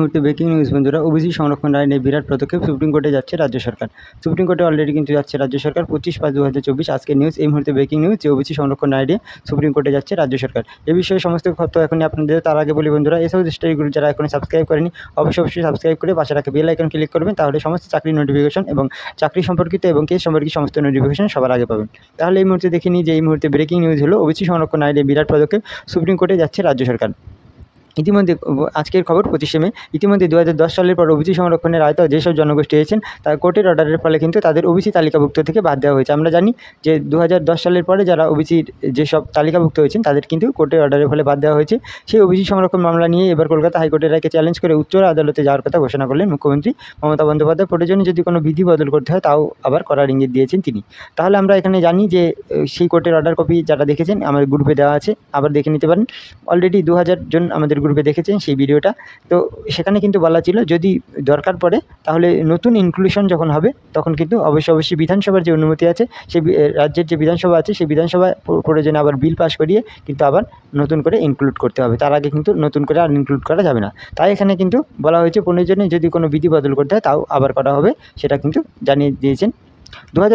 মুহূর্তে breaking news বন্ধুরা OBC সংরক্ষণ আইনে বিরাট পদক্ষেপ সুপ্রিম কোর্টে যাচ্ছে রাজ্য সরকার সুপ্রিম কোর্টে অলরেডি কিন্তু যাচ্ছে রাজ্য সরকার পঁচিশ পাঁচ দু হাজার চব্বিশ আজকে নিউজ এই মুহূর্তে ব্রেকিং নিউজ যে ওবিসি সংরক্ষণ আইনে সুপ্রিম কোর্টে যাচ্ছে রাজ্য সরকার এ বিষয়ে সমস্ত তথ্য এখন আপনাদের তার আগে বলি বন্ধুরা এসব স্টাডি যারা এখন সাবস্ক্রাইব করেনি অবশ্যই অবশ্যই সাবস্ক্রাইব করে পাশে রাখে বেল আইকন ক্লিক করবেন তাহলে সমস্ত চাকরি নোটিফিকেশন এবং চাকরি সম্পর্কিত এবং কেস সম্পর্কিত সমস্ত নোটিফিকেশন সবার আগে পাবেন তাহলে এই মুহূর্তে দেখিনি যে এই মুহূর্তে ব্রেকিং নিউজ হলো ওবিসি সংরক্ষণ আইনে বিরাট পদক্ষেপ সুপ্রিম কোর্টে যাচ্ছে রাজ্য সরকার ইতিমধ্যে আজকের খবর পঁচিশে মে ইতিমধ্যে দু সালের পর ওবিসি সংরক্ষণের আয়তা যেসব জনগোষ্ঠী হয়েছেন তার কোর্টের অর্ডারের ফলে কিন্তু তাদের ওবিসি তালিকাভুক্ত থেকে বাদ দেওয়া হয়েছে আমরা জানি যে দু সালের পরে যারা ওবিসির যেসব তালিকাভুক্ত হয়েছেন তাদের কিন্তু কোর্টের অর্ডারের ফলে বাদ দেওয়া হয়েছে সেই ওবিসি সংরক্ষণ মামলা নিয়ে এবার কলকাতা হাইকোর্টের রায়কে চ্যালেঞ্জ করে উচ্চ আদালতে যাওয়ার কথা ঘোষণা করলেন মুখ্যমন্ত্রী মমতা বন্দ্যোপাধ্যায় জন্য যদি কোনো বিধি বদল করতে হয় তাও আবার করার ইঙ্গিত দিয়েছেন তিনি তাহলে আমরা এখানে জানি যে সেই কোর্টের অর্ডার কপি যারা দেখেছেন আমাদের গ্রুপে দেওয়া আছে আবার দেখে নিতে পারেন অলরেডি দু জন আমাদের গ্রুপে দেখেছেন সেই ভিডিওটা তো সেখানে কিন্তু বলা ছিল যদি দরকার পড়ে তাহলে নতুন ইনক্লুশন যখন হবে তখন কিন্তু অবশ্যই অবশ্যই বিধানসভার যে অনুমতি আছে সেই রাজ্যের যে বিধানসভা আছে সেই বিধানসভা প্রয়োজনে আবার বিল পাস করিয়ে কিন্তু আবার নতুন করে ইনক্লুড করতে হবে তার আগে কিন্তু নতুন করে আর ইনক্লুড করা যাবে না তাই এখানে কিন্তু বলা হয়েছে জনে যদি কোনো বিধি বদল করতে হয় তাও আবার করা হবে সেটা কিন্তু জানিয়ে দিয়েছেন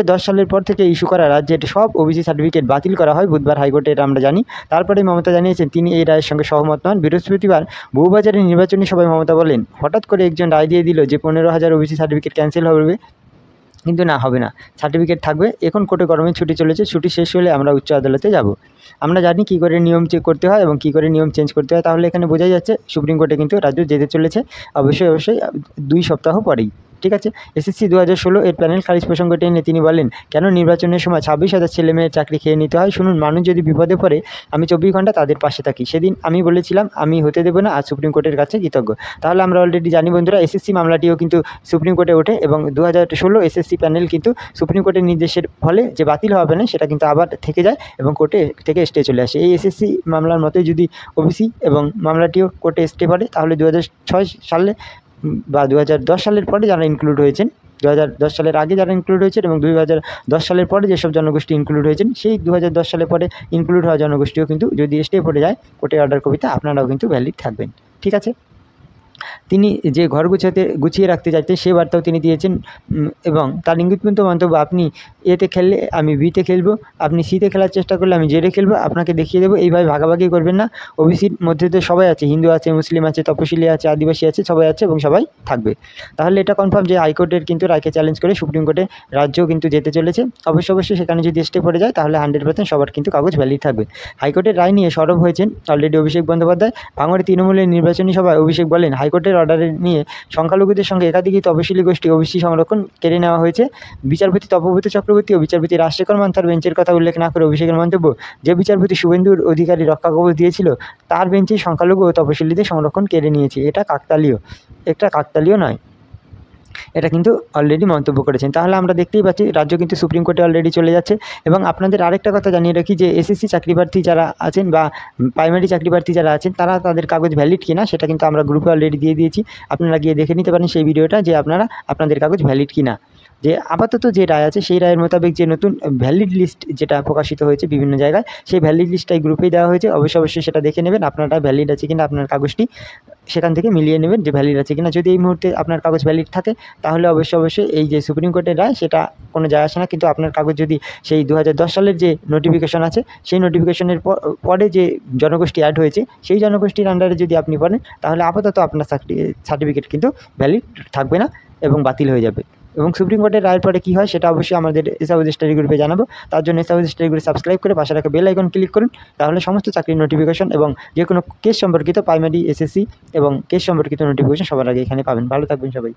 দু সালের পর থেকে ইস্যু করা রাজ্যের সব ওবিসি সার্টিফিকেট বাতিল করা হয় বুধবার হাইকোর্টে এটা আমরা জানি তারপরে মমতা জানিয়েছেন তিনি এই রায়ের সঙ্গে সহমত নন বৃহস্পতিবার বহুবাজারের নির্বাচনী সভায় মমতা বলেন হঠাৎ করে একজন রায় দিয়ে দিল যে পনেরো হাজার ওবিসি সার্টিফিকেট ক্যান্সেল হবে কিন্তু না হবে না সার্টিফিকেট থাকবে এখন কোর্টে গরমে ছুটি চলেছে ছুটি শেষ হলে আমরা উচ্চ আদালতে যাব আমরা জানি কি করে নিয়ম চেক করতে হয় এবং কি করে নিয়ম চেঞ্জ করতে হয় তাহলে এখানে বোঝাই যাচ্ছে সুপ্রিম কোর্টে কিন্তু রাজ্য যেতে চলেছে অবশ্যই অবশ্যই দুই সপ্তাহ পরেই ঠিক আছে এসএসসি দু হাজার ষোলো এর প্যানেল খারিজ প্রসঙ্গটি এনে তিনি বলেন কেন নির্বাচনের সময় ছাব্বিশ হাজার ছেলে মেয়ের চাকরি খেয়ে নিতে হয় শুনুন মানুষ যদি বিপদে পড়ে আমি চব্বিশ ঘন্টা তাদের পাশে থাকি সেদিন আমি বলেছিলাম আমি হতে দেবো না আর সুপ্রিম কোর্টের কাছে কৃতজ্ঞ তাহলে আমরা অলরেডি জানি বন্ধুরা এসএসসি মামলাটিও কিন্তু সুপ্রিম কোর্টে ওঠে এবং দু হাজার ষোলো এসএসসি প্যানেল কিন্তু সুপ্রিম কোর্টের নির্দেশের ফলে যে বাতিল হবে না সেটা কিন্তু আবার থেকে যায় এবং কোর্টে থেকে স্টে চলে আসে এই এসএসসি মামলার মতোই যদি ওবিসি এবং মামলাটিও কোর্টে স্টে পড়ে তাহলে দু সালে বা দু সালের পরে যারা ইনক্লুড হয়েছেন দু সালের আগে যারা ইনক্লুড হয়েছেন এবং দুই সালের পরে যেসব জনগোষ্ঠী ইনক্লুড হয়েছেন সেই দু সালের পরে ইনক্লুড হওয়া জনগোষ্ঠীও কিন্তু যদি স্টে পড়ে যায় কোর্টে অর্ডার কবিতা আপনারাও কিন্তু ভ্যালিড থাকবেন ঠিক আছে তিনি যে ঘর গুছাতে গুছিয়ে রাখতে চাইতেন সে বার্তাও তিনি দিয়েছেন এবং তার ইঙ্গিতপূর্ণ মন্তব্য আপনি এতে খেললে আমি বিতে খেলবো আপনি সিতে খেলার চেষ্টা করলে আমি জেরে খেলবো আপনাকে দেখিয়ে দেবো এইভাবে ভাগাভাগি করবেন না ওবিসির মধ্যে তো সবাই আছে হিন্দু আছে মুসলিম আছে তপশিলি আছে আদিবাসী আছে সবাই আছে এবং সবাই থাকবে তাহলে এটা কনফার্ম যে হাইকোর্টের কিন্তু রায়কে চ্যালেঞ্জ করে সুপ্রিম কোর্টে রাজ্যও কিন্তু যেতে চলেছে অবশ্য অবশ্যই সেখানে যদি স্টে পড়ে যায় তাহলে হান্ড্রেড পার্সেন্ট সবার কিন্তু কাগজ ভ্যালিড থাকবে হাইকোর্টের রায় নিয়ে সরব হয়েছেন অলরেডি অভিষেক বন্দ্যোপাধ্যায় ভাঙড়ে তৃণমূলের নির্বাচনী সভায় অভিষেক বলেন হাইকোর্টের হাইকোর্টের অর্ডারে নিয়ে সংখ্যালঘুদের সঙ্গে একাধিক তপশিলি গোষ্ঠী ওবিসি সংরক্ষণ কেড়ে নেওয়া হয়েছে বিচারপতি তপভূত চক্রবর্তী ও বিচারপতি রাজশেখর মান তার বেঞ্চের কথা উল্লেখ না করে অভিষেকের মন্তব্য যে বিচারপতি শুভেন্দুর অধিকারী রক্ষা কবচ দিয়েছিল তার বেঞ্চেই সংখ্যালঘু ও তপশিলীদের সংরক্ষণ কেড়ে নিয়েছে এটা কাকতালীয় এটা কাকতালীয় নয় এটা কিন্তু অলরেডি মন্তব্য করেছেন তাহলে আমরা দেখতেই পাচ্ছি রাজ্য কিন্তু সুপ্রিম কোর্টে অলরেডি চলে যাচ্ছে এবং আপনাদের আরেকটা কথা জানিয়ে রাখি যে এসএসসি চাকরিপ্রার্থী যারা আছেন বা প্রাইমারি প্রার্থী যারা আছেন তারা তাদের কাগজ ভ্যালিড কিনা সেটা কিন্তু আমরা গ্রুপে অলরেডি দিয়ে দিয়েছি আপনারা গিয়ে দেখে নিতে পারেন সেই ভিডিওটা যে আপনারা আপনাদের কাগজ ভ্যালিড কিনা যে আপাতত যে রায় আছে সেই রায়ের মোতাবেক যে নতুন ভ্যালিড লিস্ট যেটা প্রকাশিত হয়েছে বিভিন্ন জায়গায় সেই ভ্যালিড লিস্টটাই গ্রুপেই দেওয়া হয়েছে অবশ্যই অবশ্যই সেটা দেখে নেবেন আপনারা ভ্যালিড আছে কিনা আপনার কাগজটি সেখান থেকে মিলিয়ে নেবেন যে ভ্যালিড আছে কিনা যদি এই মুহূর্তে আপনার কাগজ ভ্যালিড থাকে তাহলে অবশ্যই অবশ্যই এই যে সুপ্রিম কোর্টের রায় সেটা কোনো যায় আসে না কিন্তু আপনার কাগজ যদি সেই দু সালের যে নোটিফিকেশন আছে সেই নোটিফিকেশনের পরে যে জনগোষ্ঠী অ্যাড হয়েছে সেই জনগোষ্ঠীর আন্ডারে যদি আপনি পড়েন তাহলে আপাতত আপনার সার্টিফিকেট কিন্তু ভ্যালিড থাকবে না এবং বাতিল হয়ে যাবে এবং সুপ্রিম কোর্টের রায়ের পরে কী হয় সেটা অবশ্যই আমাদের এসাউজ স্টাডি গ্রুপে জানাবো তার জন্য এসাউজ স্টাডি গ্রুপে সাবস্ক্রাইব করে পাশে রাখা বেল আইকন ক্লিক করুন তাহলে সমস্ত চাকরির নোটিফিকেশন এবং যে কোনো কেস সম্পর্কিত প্রাইমারি এসএসসি এবং কেস সম্পর্কিত নোটিফিকেশন সবার আগে এখানে পাবেন ভালো থাকবেন সবাই